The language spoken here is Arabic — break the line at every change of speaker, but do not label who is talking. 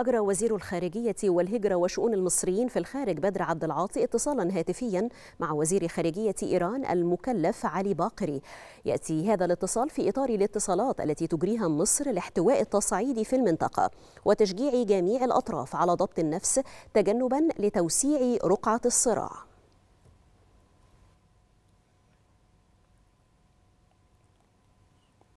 أجرى وزير الخارجية والهجرة وشؤون المصريين في الخارج بدر عبد العاطي اتصالا هاتفيا مع وزير خارجية إيران المكلف علي باقري يأتي هذا الاتصال في إطار الاتصالات التي تجريها مصر لاحتواء التصعيد في المنطقة وتشجيع جميع الأطراف على ضبط النفس تجنبا لتوسيع رقعة الصراع